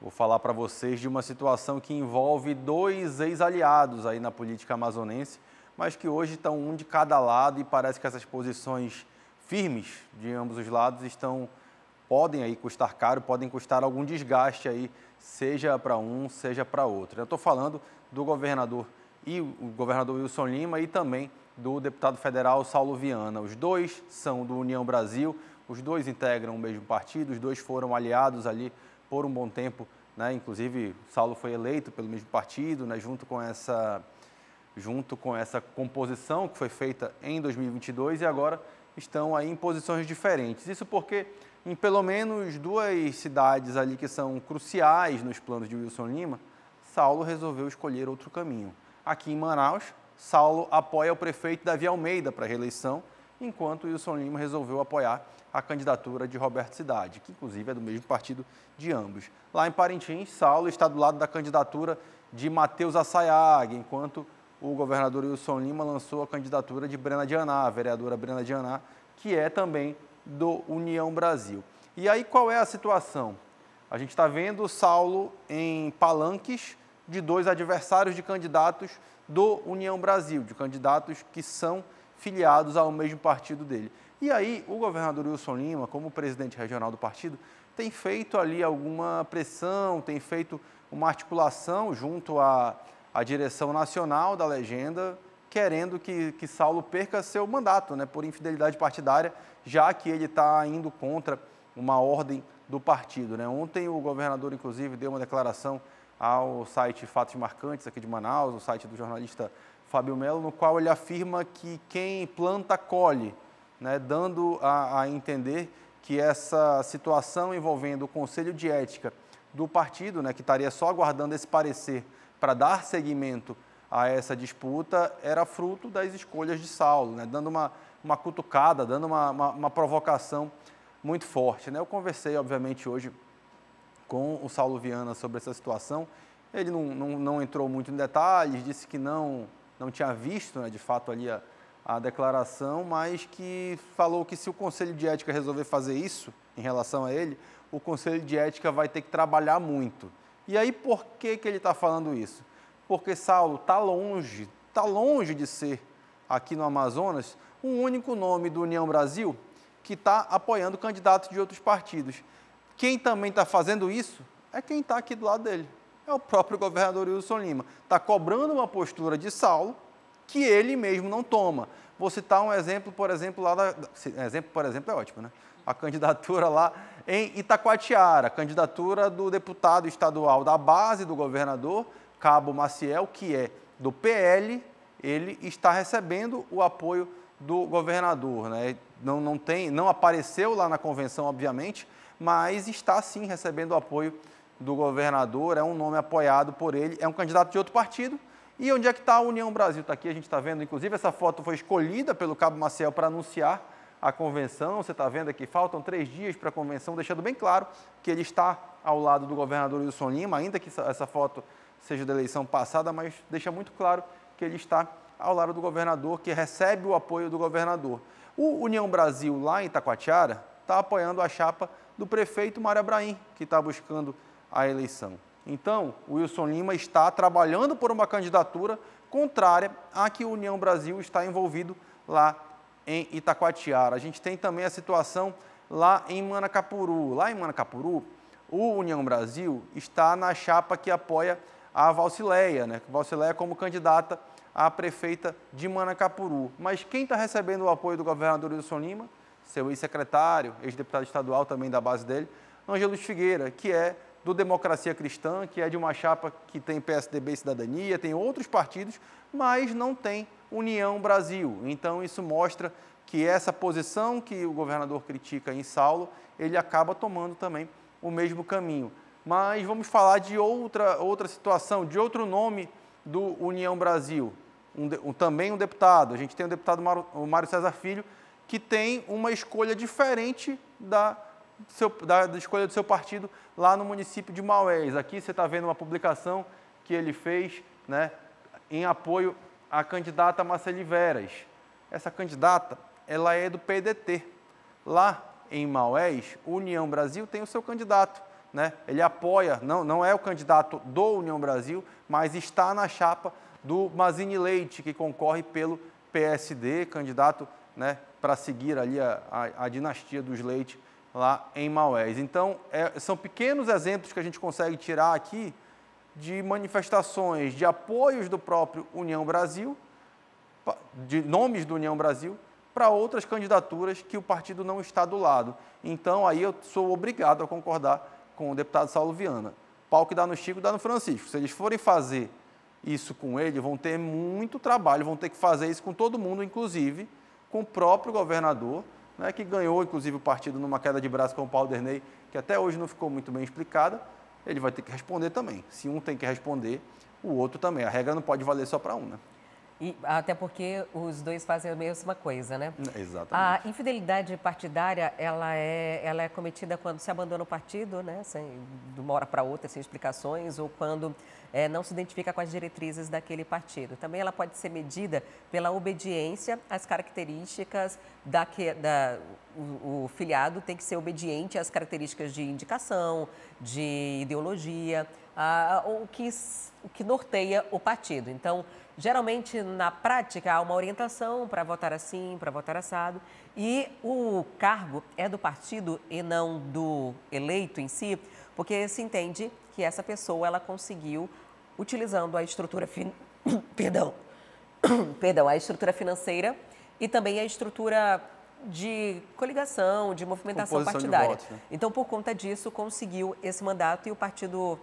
Vou falar para vocês de uma situação que envolve dois ex-aliados aí na política amazonense, mas que hoje estão um de cada lado e parece que essas posições firmes de ambos os lados estão podem aí custar caro, podem custar algum desgaste aí, seja para um, seja para outro. Eu estou falando do governador e o governador Wilson Lima e também do deputado federal Saulo Viana. Os dois são do União Brasil, os dois integram o mesmo partido, os dois foram aliados ali por um bom tempo, né? inclusive Saulo foi eleito pelo mesmo partido, né? junto, com essa, junto com essa composição que foi feita em 2022 e agora estão aí em posições diferentes. Isso porque em pelo menos duas cidades ali que são cruciais nos planos de Wilson Lima, Saulo resolveu escolher outro caminho. Aqui em Manaus, Saulo apoia o prefeito Davi Almeida para a reeleição enquanto Wilson Lima resolveu apoiar a candidatura de Roberto Cidade, que inclusive é do mesmo partido de ambos. Lá em Parintins, Saulo está do lado da candidatura de Matheus Assayag, enquanto o governador Wilson Lima lançou a candidatura de Brena Dianá, a vereadora Brena Dianá, que é também do União Brasil. E aí qual é a situação? A gente está vendo o Saulo em palanques de dois adversários de candidatos do União Brasil, de candidatos que são filiados ao mesmo partido dele. E aí, o governador Wilson Lima, como presidente regional do partido, tem feito ali alguma pressão, tem feito uma articulação junto à, à direção nacional da legenda, querendo que, que Saulo perca seu mandato né, por infidelidade partidária, já que ele está indo contra uma ordem do partido. Né? Ontem, o governador, inclusive, deu uma declaração ao site Fatos Marcantes aqui de Manaus, o site do jornalista Fábio Melo, no qual ele afirma que quem planta colhe, né, dando a, a entender que essa situação envolvendo o Conselho de Ética do partido, né, que estaria só aguardando esse parecer para dar seguimento a essa disputa, era fruto das escolhas de Saulo, né, dando uma, uma cutucada, dando uma, uma, uma provocação muito forte. Né? Eu conversei, obviamente, hoje com o Saulo Viana sobre essa situação. Ele não, não, não entrou muito em detalhes, disse que não não tinha visto, né, de fato, ali a, a declaração, mas que falou que se o Conselho de Ética resolver fazer isso em relação a ele, o Conselho de Ética vai ter que trabalhar muito. E aí, por que, que ele está falando isso? Porque Saulo está longe, está longe de ser, aqui no Amazonas, o um único nome do União Brasil que está apoiando candidatos de outros partidos. Quem também está fazendo isso é quem está aqui do lado dele é o próprio governador Wilson Lima. Está cobrando uma postura de Saulo que ele mesmo não toma. Vou citar um exemplo, por exemplo, lá da. Exemplo, por exemplo, é ótimo, né? A candidatura lá em Itacoatiara, a candidatura do deputado estadual da base do governador, Cabo Maciel, que é do PL, ele está recebendo o apoio do governador. Né? Não, não, tem, não apareceu lá na convenção, obviamente, mas está sim recebendo o apoio do governador, é um nome apoiado por ele, é um candidato de outro partido. E onde é que está a União Brasil? Está aqui, a gente está vendo, inclusive, essa foto foi escolhida pelo Cabo Maciel para anunciar a convenção. Você está vendo aqui, faltam três dias para a convenção, deixando bem claro que ele está ao lado do governador Wilson Lima, ainda que essa foto seja da eleição passada, mas deixa muito claro que ele está ao lado do governador, que recebe o apoio do governador. O União Brasil, lá em Itacoatiara, está apoiando a chapa do prefeito Mário Abraim, que está buscando a eleição. Então, Wilson Lima está trabalhando por uma candidatura contrária à que a União Brasil está envolvido lá em Itacoatiara. A gente tem também a situação lá em Manacapuru. Lá em Manacapuru, o União Brasil está na chapa que apoia a Valcileia, né? Valcileia como candidata à prefeita de Manacapuru. Mas quem está recebendo o apoio do governador Wilson Lima? Seu ex-secretário, ex-deputado estadual também da base dele, Angelo Figueira, que é do Democracia Cristã, que é de uma chapa que tem PSDB e Cidadania, tem outros partidos, mas não tem União Brasil. Então, isso mostra que essa posição que o governador critica em Saulo, ele acaba tomando também o mesmo caminho. Mas vamos falar de outra, outra situação, de outro nome do União Brasil, um, um, também um deputado. A gente tem o deputado Mário, César Filho, que tem uma escolha diferente da seu, da, da, escolha do seu partido lá no município de Maués. Aqui você está vendo uma publicação que ele fez né, em apoio à candidata Marceli Veras. Essa candidata ela é do PDT. Lá em Maués, União Brasil tem o seu candidato. Né? Ele apoia, não, não é o candidato do União Brasil, mas está na chapa do Mazini Leite, que concorre pelo PSD, candidato né, para seguir ali a, a, a dinastia dos Leite lá em Maués. Então, é, são pequenos exemplos que a gente consegue tirar aqui de manifestações, de apoios do próprio União Brasil, de nomes do União Brasil, para outras candidaturas que o partido não está do lado. Então, aí eu sou obrigado a concordar com o deputado Saulo Viana. Pau que dá no Chico, dá no Francisco. Se eles forem fazer isso com ele, vão ter muito trabalho, vão ter que fazer isso com todo mundo, inclusive com o próprio governador, né, que ganhou, inclusive, o partido numa queda de braço com o Paulo Derney que até hoje não ficou muito bem explicada, ele vai ter que responder também. Se um tem que responder, o outro também. A regra não pode valer só para um, né? E, até porque os dois fazem a mesma coisa, né? Hum, exatamente. A infidelidade partidária, ela é, ela é cometida quando se abandona o partido, né? Sem, de uma hora para outra, sem explicações, ou quando é, não se identifica com as diretrizes daquele partido. Também ela pode ser medida pela obediência às características da que, da, o, o, filiado tem que ser obediente às características de indicação, de ideologia, a, o, que, o que norteia o partido. Então, geralmente, na prática, há uma orientação para votar assim, para votar assado, e o cargo é do partido e não do eleito em si, porque se entende que essa pessoa ela conseguiu, utilizando a estrutura, fin... perdão, perdão, a estrutura financeira e também a estrutura de coligação, de movimentação Composição partidária. De né? Então, por conta disso, conseguiu esse mandato e o partido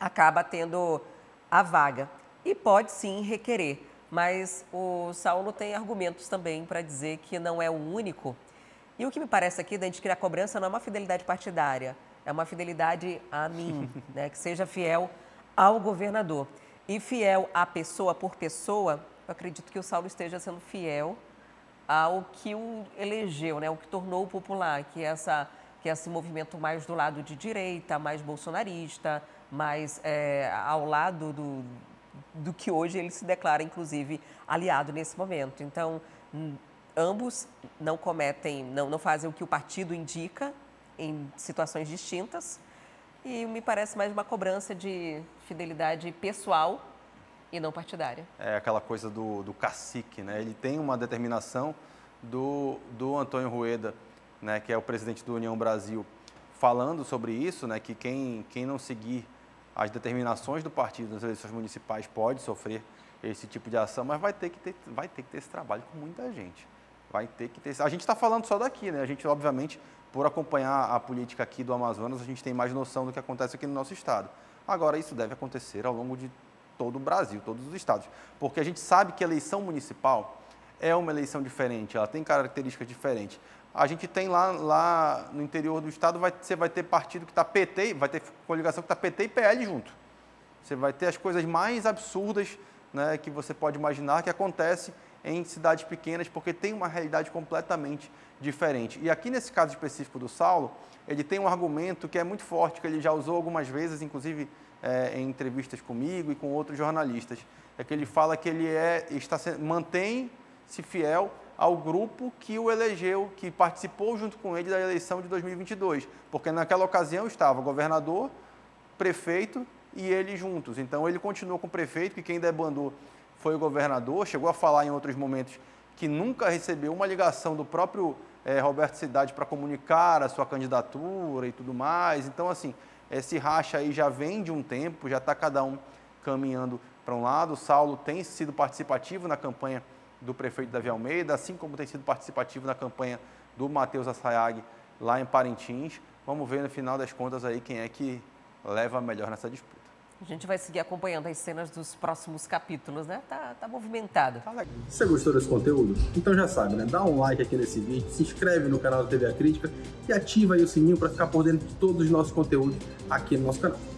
acaba tendo a vaga. E pode sim requerer, mas o Saulo tem argumentos também para dizer que não é o único. E o que me parece aqui da gente criar cobrança não é uma fidelidade partidária, é uma fidelidade a mim, né? que seja fiel ao governador. E fiel à pessoa por pessoa, eu acredito que o Saulo esteja sendo fiel ao que o elegeu, né, o que tornou popular, que é essa que é esse movimento mais do lado de direita, mais bolsonarista, mais é, ao lado do, do que hoje ele se declara, inclusive, aliado nesse momento. Então, hum, ambos não cometem, não, não fazem o que o partido indica em situações distintas e me parece mais uma cobrança de fidelidade pessoal e não partidária. É aquela coisa do, do cacique, né? Ele tem uma determinação do, do Antônio Rueda, né, que é o presidente do União Brasil, falando sobre isso, né, que quem, quem não seguir as determinações do partido nas eleições municipais pode sofrer esse tipo de ação, mas vai ter que ter, vai ter, que ter esse trabalho com muita gente. Vai ter que ter. A gente está falando só daqui, né? A gente, obviamente, por acompanhar a política aqui do Amazonas, a gente tem mais noção do que acontece aqui no nosso estado. Agora, isso deve acontecer ao longo de todo o Brasil, todos os estados. Porque a gente sabe que a eleição municipal é uma eleição diferente, ela tem características diferentes. A gente tem lá, lá no interior do estado, vai, você vai ter partido que está PT, vai ter coligação que está PT e PL junto. Você vai ter as coisas mais absurdas né, que você pode imaginar que acontece em cidades pequenas, porque tem uma realidade completamente diferente. E aqui nesse caso específico do Saulo, ele tem um argumento que é muito forte, que ele já usou algumas vezes, inclusive é, em entrevistas comigo e com outros jornalistas, é que ele fala que ele é, está mantém-se fiel ao grupo que o elegeu, que participou junto com ele da eleição de 2022, porque naquela ocasião estava governador, prefeito e ele juntos. Então ele continuou com o prefeito, que quem debandou foi o governador, chegou a falar em outros momentos que nunca recebeu uma ligação do próprio eh, Roberto Cidade para comunicar a sua candidatura e tudo mais. Então, assim, esse racha aí já vem de um tempo, já está cada um caminhando para um lado. O Saulo tem sido participativo na campanha do prefeito Davi Almeida, assim como tem sido participativo na campanha do Matheus Assayag lá em Parintins. Vamos ver no final das contas aí quem é que leva melhor nessa disputa. A gente vai seguir acompanhando as cenas dos próximos capítulos, né? Tá, tá movimentado. Se você gostou desse conteúdo? Então já sabe, né? Dá um like aqui nesse vídeo, se inscreve no canal da TV A Crítica e ativa aí o sininho para ficar por dentro de todos os nossos conteúdos aqui no nosso canal.